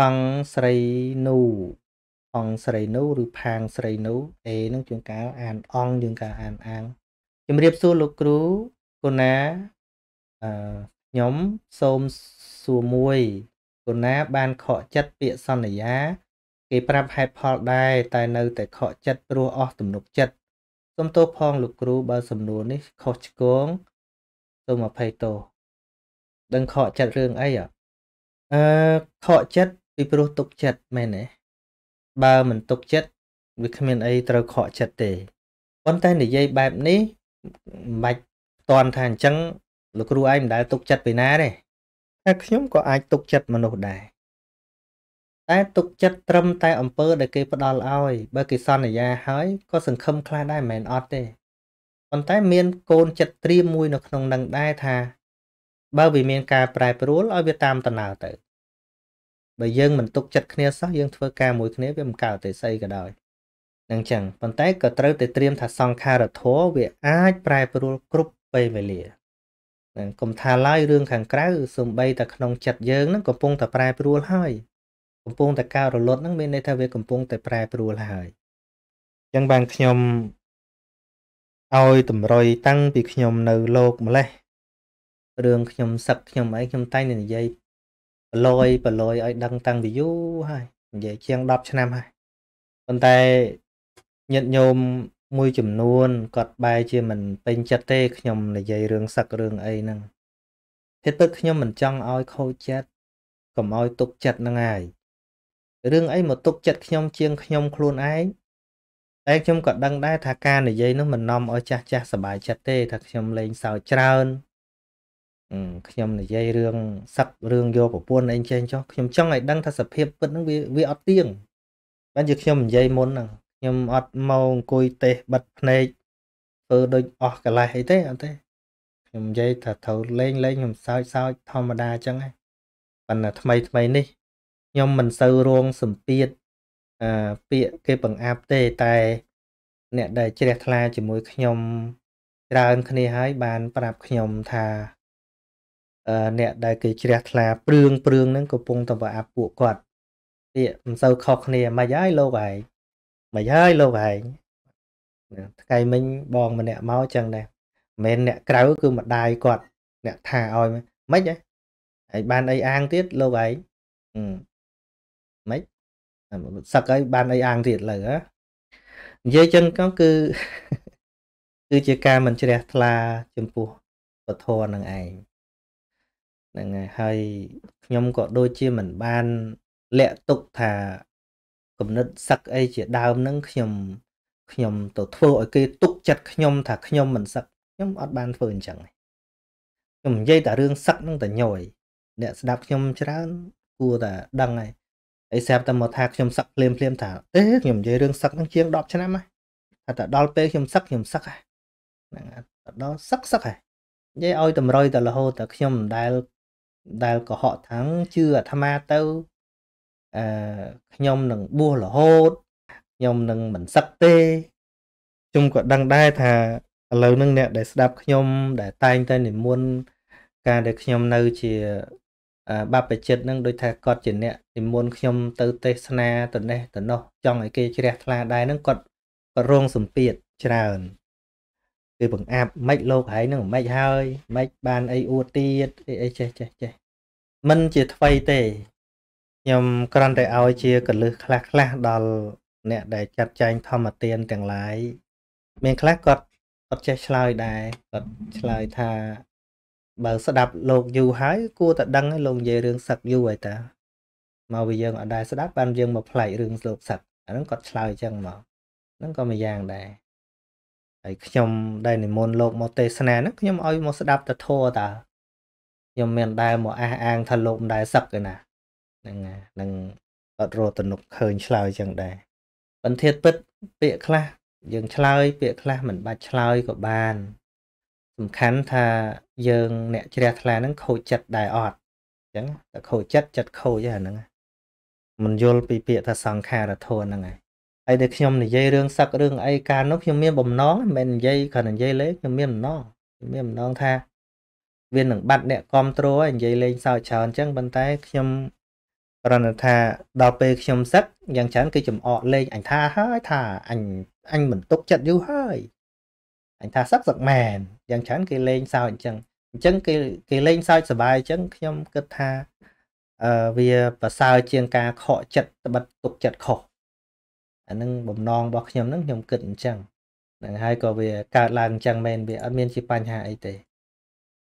អង្គស្រីនូអង្គស្រីនូឬផាងស្រីនូអេនឹងជួនកាលអាន អង្គជួនកាលអានអាងជំរាបសួរលោកគ្រូកូណាអឺខ្ញុំសូមសួរមួយកូណា បានខកចិត្តពាក្យសន្យាគេប្រាប់ហេតុផលដែរតែនៅតែខកចិត្តព្រោះអស់ទំនុកចិត្តសូមទោសផង លោកគ្រូបើ សំណួរនេះខុសឆ្គងសូមអភ័យទោសដឹងខកចិត្តរឿងអីអឺខកចិត្តពីព្រោះទុកចិត្តមែនទេបើមិនទុកចិត្តវាគ្មានអីត្រូវខកចិត្តទេប៉ុន្តែនិយាយបែបនេះមិនបាច់តន់ថាអញ្ចឹងលោកគ្រូឯងមិនដែលទុកចិត្តពីណាទេតែខ្ញុំក៏អាចទុកចិត្តមនុស្សដែរតែទុកចិត្តត្រឹមតែអំពើដែលគេផ្ដល់ឲ្យបើគេសន្យាហើយក៏សង្ឃឹមខ្លះដែរមិនមែនអត់ទេប៉ុន្តែ មានកូនចិត្តត្រៀមមួយនៅក្នុងនឹងដែរថាបើវាមានការប្រែប្រួលឲ្យវាតាមដំណើរទៅបើយើងមិនទុកចិត្តគ្នាសោះយើងធ្វើការមួយគ្នាវាមិនកើតទេស្អីក៏ដោយនឹងចឹងប៉ុន្តែក៏ត្រូវតែត្រៀមថាសង្ខារធម៌វាអាចប្រែប្រួលគ្រប់ពេលវេលានឹងកុំថាឡើយរឿងខាងក្រៅសំបីតែក្នុងចិត្តយើងនឹងកំពុងតែប្រែប្រួលហើយកំពុងតែការរលត់នឹងមានន័យថាវាកំពុងតែប្រែប្រួលហើយចឹងបានខ្ញុំឲ្យតម្រុយតាំងពីខ្ញុំនៅលោកម្លេះរឿងខ្ញុំសឹកខ្ញុំអីខ្ញុំតែងនិយាយប្រឡយប្រឡយឲ្យដឹងតាំងពីយូរហើយនិយាយជាង10ឆ្នាំហើយប៉ុន្តែញាតិញោមមួយចំនួនគាត់បែរជាមិន ពេញចិត្តទេខ្ញុំនិយាយរឿងសឹករឿងអីហ្នឹងហេតុទឹកខ្ញុំមិនចង់ឲ្យខូចចិត្តកុំឲ្យទុកចិត្តហ្នឹងហើយរឿងអីមកទុកចិត្តខ្ញុំជាងខ្ញុំខ្លួនឯងតែខ្ញុំក៏ដឹងដែរថាការនិយាយនោះមិននាំឲ្យចាស់ចាស់សบายចិត្តទេថាខ្ញុំលេងសើចច្រើនខ្ញុំនិយាយរឿងសឹករឿងយកប្រពន្ធអីចេះចុះខ្ញុំចង់ឲ្យដឹងថាសភាពពិតហ្នឹងវាវាអត់ទៀងបានជាខ្ញុំនិយាយមុនហ្នឹងខ្ញុំអត់មកអង្គុយទេសបិទភ្នែកធ្វើដូច អស់កលេសអីទេអត់ទេ ខ្ញុំនិយាយថាត្រូវលេងលេងខ្ញុំសើចសើចធម្មតាអញ្ចឹងឯងប៉ុន្តែថ្មីថ្មីនេះខ្ញុំមិនសូវរងសម្ពាធអឺពាក្យគេបង្អាប់ទេតែ អ្នកដែលជ្រះថ្លា ជាមួយ ខ្ញុំច្រើនគ្នាហើយ បាន ប្រាប់ខ្ញុំថាអ្នកដែលគេជ្រះថ្លាព្រឿងព្រឿងហ្នឹងកំពុងតែប្រអាប់ពួកគាត់ទៀតមិនសូវខុសគ្នាមិនហើយលោកឯងមិនហើយលោកឯងថ្ងៃមិញបងម្នាក់មកចឹងដែរមិនអ្នកក្រៅគឺម្ដាយគាត់ អ្នក ថាឲ្យមិនហ៎ឯងបានអីអាងទៀតលោកឯងមិនសឹកឲ្យបានអីអាងទៀតលើហ៎និយាយចឹងក៏គឺគឺជាការមិនជ្រះថ្លា ចំពោះពធនឹងឯងហ្នឹងហើយហើយខ្ញុំក៏ដូចជាមិនបានលាក់ទុកថាគំនិតសឹកអីជាដើមហ្នឹងខ្ញុំ ខ្ញុំទៅធ្វើឲ្យគេទុកចិត្តខ្ញុំ ថាខ្ញុំមិនសឹកខ្ញុំអត់បានធ្វើអញ្ចឹងខ្ញុំនិយាយតែរឿងសឹកហ្នឹងតែញយ អ្នកស្ដាប់ខ្ញុំច្រើនគួរតែដឹងហើយអីស្រាប់តែមកថាខ្ញុំសឹកភ្លាមភ្លាម ថាអេខ្ញុំនិយាយរឿងសឹកហ្នឹងជាង10ឆ្នាំហើយថាតែដល់ពេលខ្ញុំសឹកខ្ញុំសឹកហ្នឹងដល់សឹកសឹកហើយនិយាយឲ្យតម្រុយតែរហូតតែខ្ញុំមិនដែលដែលកុហកថាងជឿអាត្មាទៅអឺខ្ញុំនឹងបួសរហូតខ្ញុំនឹងមិនសឹកទេខ្ញុំក៏ដឹងដែរថាឥឡូវហ្នឹងអ្នក ដែលស្ដាប់ខ្ញុំ ដែល តែងតែនិមន្តការដែលខ្ញុំនៅ ជាបបជិតនឹងដូចថាគាត់ជាអ្នកនិមន្តខ្ញុំទៅទេសនាទៅនេះទៅនោះចង់ឲ្យគេ ជ្រះថ្លាដែរនឹងគាត់រងសម្ពាធច្រើនគឺបង្អាប់មិនលោកឯងនឹងមិនហើយមិនបានអីអួតទៀតអីអីចេះចេះចេះມັນជាថ្មីទេខ្ញុំគ្រាន់តែឲ្យជាកលឹះខ្លះខ្លះដល់អ្នកដែលចាត់ចែងធម្មទានទាំងឡាយមានខ្លះគាត់គាត់ចេះឆ្លើយដែរគាត់ឆ្លើយថាបើស្ដាប់ លោកយូរហើយគួរតែដឹងឲ្យលោកនិយាយរឿងសឹកយូរហើយតាមកវាយើងអត់ដែរស្ដាប់បានយើងមកផ្លែករឿងលោកសឹកអាហ្នឹងគាត់ឆ្លើយអញ្ចឹងមកហ្នឹងក៏មួយយ៉ាងដែរហើយខ្ញុំដែលនិមន្តលោកមកទេសនាហ្នឹងខ្ញុំឲ្យមកស្ដាប់តធរតាខ្ញុំមានដែលមកអះអាងថាលោកមិនដែលសឹកទេណាហ្នឹងហ្នឹងអត់រត់ទំនុកឃើញឆ្លើយចឹងដែរបន្ទាតពិតពាក្យខ្លះយើង ឆ្លើយពាក្យខ្លះមិនបាច់ឆ្លើយក៏បានសំខាន់ថាយើងអ្នកជ្រះថ្លាហ្នឹងខូចចិត្តដែរអត់អញ្ចឹងតែខូចចិត្តចិត្តខូចហ្នឹងមិនយល់ពីពាក្យថាសង្ខារធម៌ហ្នឹងឯងហើយតែខ្ញុំនិយាយរឿងសឹករឿងអីកាលនោះខ្ញុំមានបំណងមិនមែននិយាយគ្រាន់តែនិយាយលេងខ្ញុំមានបំណងខ្ញុំមានបំណងថាវានឹងបាត់អ្នកគ្រប់គ្រងហើយនិយាយលេងសើចច្រើនអញ្ចឹងប៉ុន្តែខ្ញុំគ្រាន់តែថាដល់ពេលខ្ញុំសឹកយ៉ាងច្រើនគឺចំអកលេងអញថាហើយថាអញអញមិនទុកចិត្តយូរហើយអញថាសឹកសឹកមែនយ៉ាងច្រើនគេលេងសើចអញ្ចឹងអញ្ចឹងគេគេលេងសើចសប្បាយអញ្ចឹងខ្ញុំគិតថាអឺវាប្រសើរជាងការខកចិត្តត្បិតទុកចិត្តខុសអានឹងបំណងរបស់ខ្ញុំហ្នឹងខ្ញុំគិតអញ្ចឹងហ្នឹងហើយក៏វាកើតឡើងអញ្ចឹងមែនវាអត់មានជាបញ្ហាអីទេ